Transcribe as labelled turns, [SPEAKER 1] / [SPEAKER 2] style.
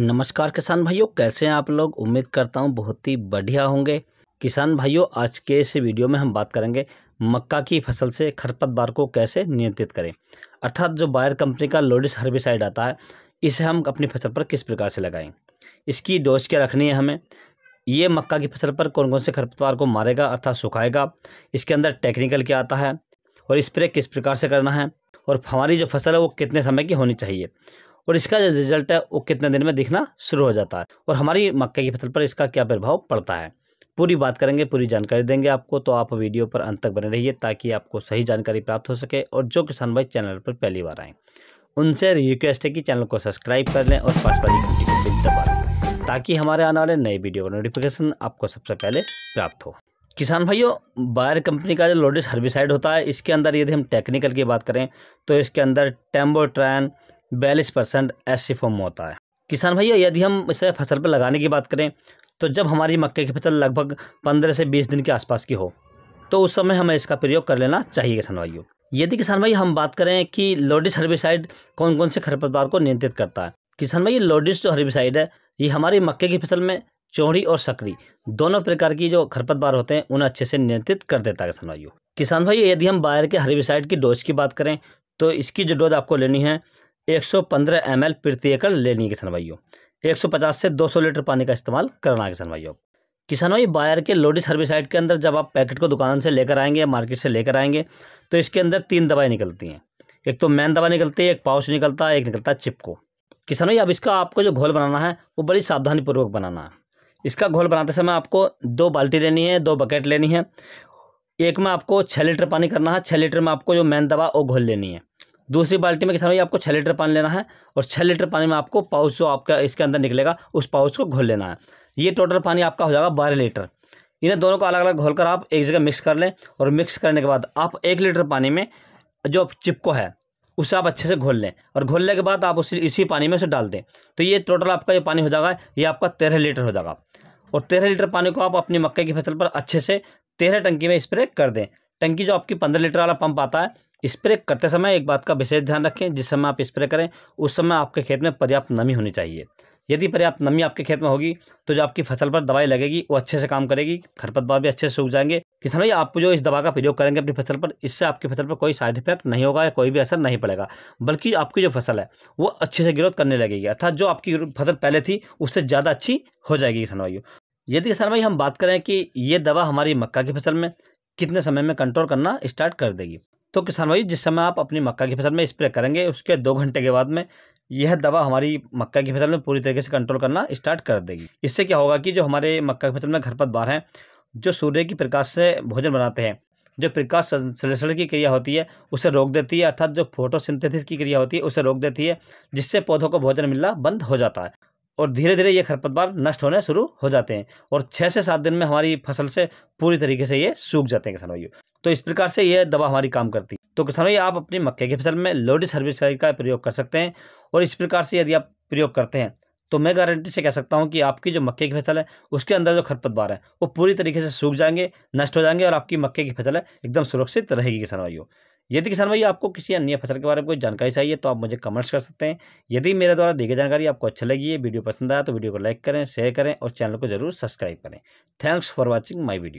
[SPEAKER 1] नमस्कार किसान भाइयों कैसे हैं आप लोग उम्मीद करता हूं बहुत ही बढ़िया होंगे किसान भाइयों आज के इस वीडियो में हम बात करेंगे मक्का की फसल से खरपतवार को कैसे नियंत्रित करें अर्थात जो बायर कंपनी का लोडिस हर्बिसाइड आता है इसे हम अपनी फसल पर किस प्रकार से लगाएं इसकी डोज क्या रखनी है हमें ये मक्का की फसल पर कौन कौन से खरपतवार को मारेगा अर्थात सुखाएगा इसके अंदर टेक्निकल क्या आता है और स्प्रे किस प्रकार से करना है और हमारी जो फसल है वो कितने समय की होनी चाहिए और इसका जो रिजल्ट है वो कितने दिन में दिखना शुरू हो जाता है और हमारी मक्के की फसल पर इसका क्या प्रभाव पड़ता है पूरी बात करेंगे पूरी जानकारी देंगे आपको तो आप वीडियो पर अंत तक बने रहिए ताकि आपको सही जानकारी प्राप्त हो सके और जो किसान भाई चैनल पर पहली बार आएँ उनसे रिक्वेस्ट है कि चैनल को सब्सक्राइब कर लें और पास वाली घंटी को बिल दबा लें ताकि हमारे आने वाले नए वीडियो का नोटिफिकेशन आपको सबसे पहले प्राप्त हो किसान भाइयों बायर कंपनी का जो लोडिस हर्बिसाइड होता है इसके अंदर यदि हम टेक्निकल की बात करें तो इसके अंदर टेम्बोट्रैन बयालीस परसेंट ऐसे फॉर्म में होता है किसान भैया यदि हम इसे फसल पर लगाने की बात करें तो जब हमारी मक्के की फसल लगभग पंद्रह से बीस दिन के आसपास की हो तो उस समय हमें इसका प्रयोग कर लेना चाहिए किसान भाइयों यदि किसान भाई हम बात करें कि लोडिस हर्बिसाइड कौन कौन से खरपतवार को नियंत्रित करता है किसान भाई लोडिस जो हर्बिसाइड है ये हमारी मक्के की फसल में चौड़ी और सकरी दोनों प्रकार की जो खरपतवार होते हैं उन्हें अच्छे से नियंत्रित कर देता है किसान भाइयों किसान भाई यदि हम बायर के हर्बिसाइड की डोज की बात करें तो इसकी जो डोज आपको लेनी है एक सौ पंद्रह एम एल प्रति एकड़ लेनी है किसान भाइयों एक सौ पचास से दो सौ लीटर पानी का इस्तेमाल करना है किसान भाइयों किसान भाई बायर के लोडिस हर्बिसाइड के अंदर जब आप पैकेट को दुकान से लेकर आएंगे या मार्केट से लेकर आएंगे तो इसके अंदर तीन दवाएँ निकलती हैं एक तो मैन दवा निकलती है एक पाउच निकलता है एक निकलता है चिपको किसान भाई अब इसका आपको जो घोल बनाना है वो बड़ी सावधानीपूर्वक बनाना है इसका घोल बनाते समय आपको दो बाल्टी लेनी है दो बकेट लेनी है एक में आपको छः लीटर पानी करना है छः लीटर में आपको जो मैन दवा वो घोल लेनी है दूसरी बाल्टी में किसान भाई आपको छः लीटर पानी लेना है और छः लीटर पानी में आपको पाउच जो आपका इसके अंदर निकलेगा उस पाउच को घोल लेना है ये टोटल पानी आपका हो जाएगा बारह लीटर इन्हें दोनों को अलग अलग घोलकर आप एक जगह मिक्स कर लें और मिक्स करने के बाद आप एक लीटर पानी में जो चिपको है उसे आप अच्छे से घोल लें और घोलने के बाद आप उसी इसी पानी में उसे डाल दें तो ये टोटल आपका जो पानी हो जाएगा ये आपका तेरह लीटर हो जाएगा और तेरह लीटर पानी को आप अपनी मक्के की फसल पर अच्छे से तेरह टंकी में स्प्रे कर दें टंकी जो आपकी पंद्रह लीटर वाला पंप आता है स्प्रे करते समय एक बात का विशेष ध्यान रखें जिस समय आप स्प्रे करें उस समय आपके खेत में पर्याप्त नमी होनी चाहिए यदि पर्याप्त नमी आपके खेत में होगी तो जो आपकी फसल पर दवाई लगेगी वो अच्छे से काम करेगी खरपतवार भी अच्छे से सूख जाएंगे किसान भाई आप जो इस दवा का प्रयोग करेंगे अपनी फसल पर इससे आपकी फसल पर कोई साइड इफेक्ट नहीं होगा या कोई भी असर नहीं पड़ेगा बल्कि आपकी जो फसल है वो अच्छे से ग्रोथ करने लगेगी अर्थात जो आपकी फसल पहले थी उससे ज़्यादा अच्छी हो जाएगी किसान भाइयों यदि किसान भाई हम बात करें कि ये दवा हमारी मक्का की फसल में कितने समय में कंट्रोल करना स्टार्ट कर देगी तो किसान भाई जिस समय आप अपनी मक्का की फसल में स्प्रे करेंगे उसके दो घंटे के बाद में यह दवा हमारी मक्का की फसल में पूरी तरीके से कंट्रोल करना स्टार्ट कर देगी इससे क्या होगा कि जो हमारे मक्का की फसल में खरपतवार हैं जो सूर्य की प्रकाश से भोजन बनाते हैं जो प्रकाश संश्लेषण की क्रिया होती है उसे रोक देती है अर्थात जो फोटोसिंथेसिस की क्रिया होती है उसे रोक देती है जिससे पौधों को भोजन मिलना बंद हो जाता है और धीरे धीरे ये खरपतवार नष्ट होने शुरू हो जाते हैं और छः से सात दिन में हमारी फसल से पूरी तरीके से ये सूख जाते हैं किसान भाइयों तो इस प्रकार से यह दवा हमारी काम करती है तो किसानों आप अपनी मक्के की फसल में लोडिस हर्बिसाइड का प्रयोग कर सकते हैं और इस प्रकार से यदि आप प्रयोग करते हैं तो मैं गारंटी से कह सकता हूं कि आपकी जो मक्के की फसल है उसके अंदर जो खरपतवार है वो पूरी तरीके से सूख जाएंगे नष्ट हो जाएंगे और आपकी मक्के की फसल है एकदम सुरक्षित रहेगी किसान भाइयों यदि किसान भाई आपको किसी अन्य फसल के बारे में कोई जानकारी चाहिए तो आप मुझे कमेंट्स कर सकते हैं यदि मेरे द्वारा दी गई जानकारी आपको अच्छी लगी है वीडियो पसंद आया तो वीडियो को लाइक करें शेयर करें और चैनल को जरूर सब्सक्राइब करें thanks for watching my video